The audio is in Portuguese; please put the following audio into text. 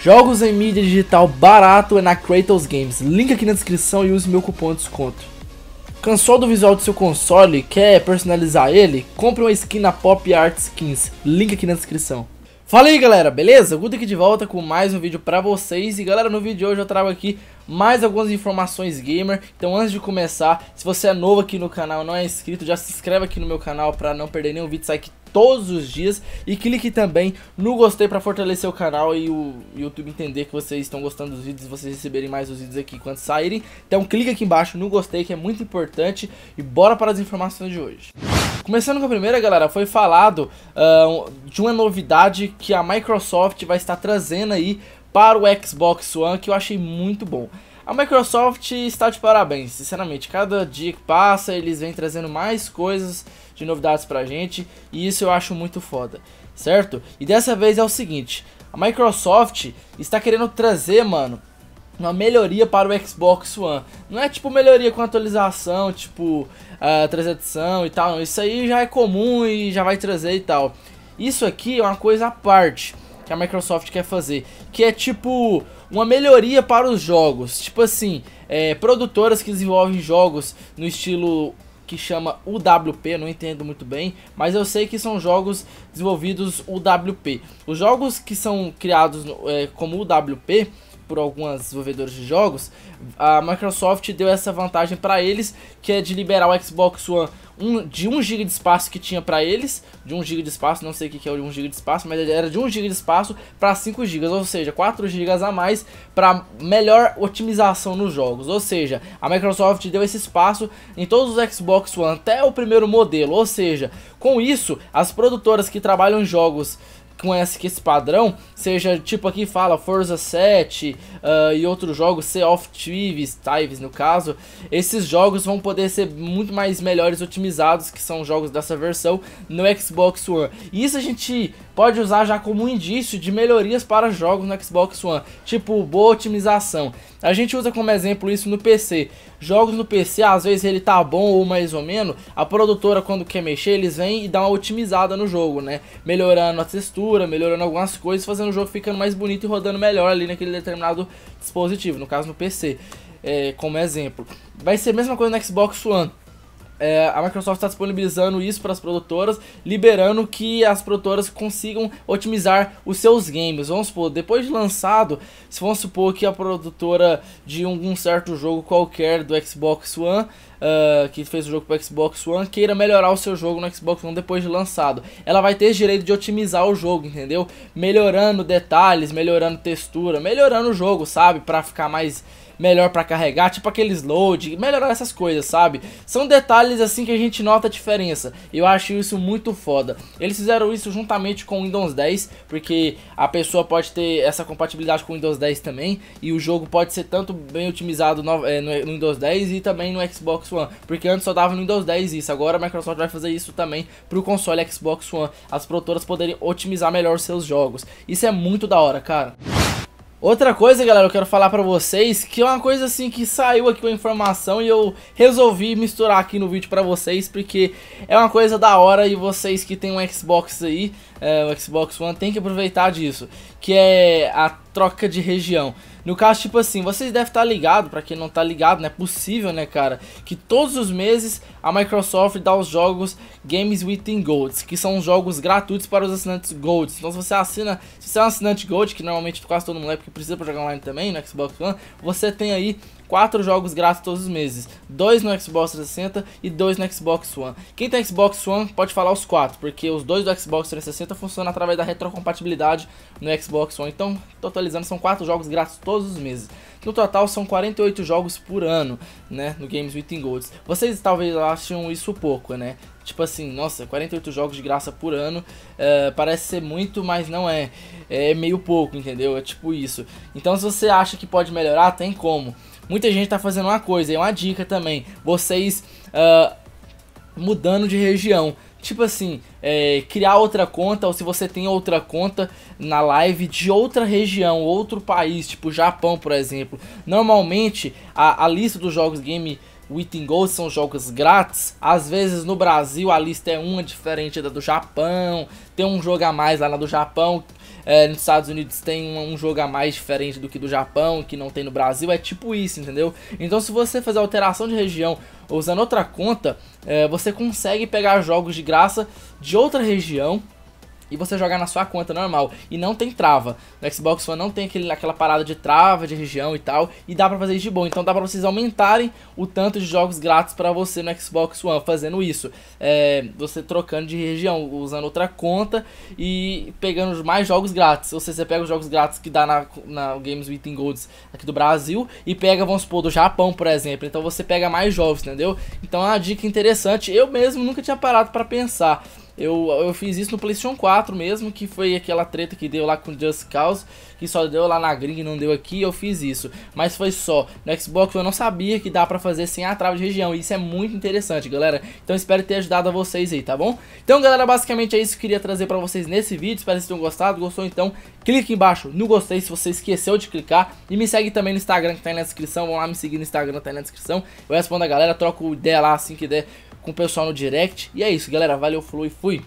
Jogos em mídia digital barato é na Kratos Games. Link aqui na descrição e use meu cupom de desconto. Cansou do visual do seu console? Quer personalizar ele? Compre uma skin na Pop Art Skins. Link aqui na descrição. Fala aí galera, beleza? Guto aqui de volta com mais um vídeo pra vocês. E galera, no vídeo de hoje eu trago aqui mais algumas informações gamer. Então antes de começar, se você é novo aqui no canal, não é inscrito, já se inscreve aqui no meu canal para não perder nenhum vídeo, sai aqui todos os dias e clique também no gostei para fortalecer o canal e o YouTube entender que vocês estão gostando dos vídeos e vocês receberem mais os vídeos aqui quando saírem. Então clique aqui embaixo no gostei que é muito importante e bora para as informações de hoje. Começando com a primeira, galera, foi falado uh, de uma novidade que a Microsoft vai estar trazendo aí para o Xbox One, que eu achei muito bom. A Microsoft está de parabéns, sinceramente, cada dia que passa eles vêm trazendo mais coisas de novidades pra gente, e isso eu acho muito foda, certo? E dessa vez é o seguinte, a Microsoft está querendo trazer, mano, uma melhoria para o Xbox One. Não é tipo melhoria com atualização, tipo uh, ah, transição e tal, não. isso aí já é comum e já vai trazer e tal. Isso aqui é uma coisa à parte que a Microsoft quer fazer, que é tipo uma melhoria para os jogos, tipo assim, é, produtoras que desenvolvem jogos no estilo que chama UWP, não entendo muito bem, mas eu sei que são jogos desenvolvidos UWP. Os jogos que são criados é, como UWP por algumas desenvolvedoras de jogos, a Microsoft deu essa vantagem para eles, que é de liberar o Xbox One um, de 1 GB de espaço que tinha para eles, de 1 GB de espaço, não sei o que é 1 GB de espaço, mas era de 1 GB de espaço para 5 GB, ou seja, 4 GB a mais para melhor otimização nos jogos. Ou seja, a Microsoft deu esse espaço em todos os Xbox One até o primeiro modelo. Ou seja, com isso, as produtoras que trabalham em jogos conhece que esse padrão, seja tipo aqui fala Forza 7 uh, ah, e outros jogos, Sea of Thieves, Thieves no caso, esses jogos vão poder ser muito mais melhores otimizados, que são jogos dessa versão, no Xbox One. E isso a gente pode usar já como um indício de melhorias para jogos no Xbox One, tipo boa otimização. A gente usa como exemplo isso no PC. Jogos no PC, às vezes ele tá bom ou mais ou menos, a produtora quando quer mexer, eles vêm e dá uma otimizada no jogo, né? Melhorando a textura, melhorando algumas coisas, fazendo o jogo ficando mais bonito e rodando melhor ali naquele determinado dispositivo, no caso no PC, é, como exemplo. Vai ser a mesma coisa no Xbox One é, a Microsoft está disponibilizando isso para as produtoras, liberando que as produtoras consigam otimizar os seus games. Vamos supor, depois de lançado, se vamos supor que a produtora de um, certo jogo qualquer do Xbox One Uh, que fez o jogo para Xbox One queira melhorar o seu jogo no Xbox One depois de lançado. Ela vai ter direito de otimizar o jogo, entendeu? Melhorando detalhes, melhorando textura, melhorando o jogo, sabe? Para ficar mais melhor para carregar, tipo aqueles load, melhorar essas coisas, sabe? São detalhes assim que a gente nota a diferença. Eu acho isso muito foda. Eles fizeram isso juntamente com o Windows 10, porque a pessoa pode ter essa compatibilidade com o Windows 10 também e o jogo pode ser tanto bem otimizado no, é, no Windows 10 e também no Xbox One, porque antes só dava no Windows 10 isso. Agora a Microsoft vai fazer isso também pro console Xbox One. As produtoras poderem otimizar melhor seus jogos. Isso é muito da hora, cara. Outra coisa, galera, eu quero falar pra vocês, que é uma coisa assim que saiu aqui uma informação e eu resolvi misturar aqui no vídeo pra vocês, porque é uma coisa da hora e vocês que tem um Xbox aí, é, o Xbox One tem que aproveitar disso, que é a troca de região. No caso, tipo assim, vocês devem estar tá ligados, para quem não tá ligado, né? É possível, né, cara? Que todos os meses a Microsoft dá os jogos Games Within Golds, que são jogos gratuitos para os assinantes Golds. Então, se você assina, se você é um assinante Gold, que normalmente quase todo mundo é porque precisa jogar online também no Xbox One, você tem aí 4 jogos grátis todos os meses, 2 no Xbox 360 e 2 no Xbox One. Quem tem Xbox One pode falar os 4, porque os dois do Xbox 360 funcionam através da retrocompatibilidade no Xbox One. Então, totalizando, são 4 jogos grátis todos os meses. No total, são 48 jogos por ano, né, no Games with Golds. Vocês talvez acham isso pouco, né? Tipo assim, nossa, 48 jogos de graça por ano uh, parece ser muito, mas não é. É meio pouco, entendeu? É tipo isso. Então, se você acha que pode melhorar, tem como. Muita gente tá fazendo uma coisa, é uma dica também. Vocês uh, mudando de região tipo assim, é, criar outra conta, ou se você tem outra conta na live de outra região, outro país, tipo Japão, por exemplo. Normalmente, a, a lista dos jogos game o Eating são jogos grátis. Às vezes no Brasil a lista é uma diferente da do Japão. Tem um jogo a mais lá na do Japão. É, nos Estados Unidos tem um, um, jogo a mais diferente do que do Japão, que não tem no Brasil. É tipo isso, entendeu? Então se você fazer alteração de região usando outra conta, é, você consegue pegar jogos de graça de outra região e você jogar na sua conta normal. E não tem trava. No Xbox One não tem aquele, aquela parada de trava de região e tal. E dá pra fazer isso de bom. Então dá pra vocês aumentarem o tanto de jogos grátis pra você no Xbox One fazendo isso. É, você trocando de região, usando outra conta e pegando mais jogos grátis. Ou seja, você pega os jogos grátis que dá na, na Games Within Golds aqui do Brasil e pega, vamos supor, do Japão, por exemplo. Então você pega mais jogos, entendeu? Então é uma dica interessante. Eu mesmo nunca tinha parado para pensar. Eu, eu fiz isso no PlayStation 4 mesmo, que foi aquela treta que deu lá com Just Cause, que só deu lá na gringa e não deu aqui, eu fiz isso. Mas foi só. No Xbox eu não sabia que dá pra fazer sem a trava de região, e isso é muito interessante, galera. Então espero ter ajudado a vocês aí, tá bom? Então, galera, basicamente é isso que eu queria trazer pra vocês nesse vídeo. Espero que vocês tenham gostado. Gostou, então, clique embaixo no gostei se você esqueceu de clicar. E me segue também no Instagram que tá aí na descrição. Vão lá me seguir no Instagram, tá aí na descrição. Eu respondo a galera, troco ideia lá assim que der com o pessoal no direct. E é isso, galera. Valeu, falou e fui!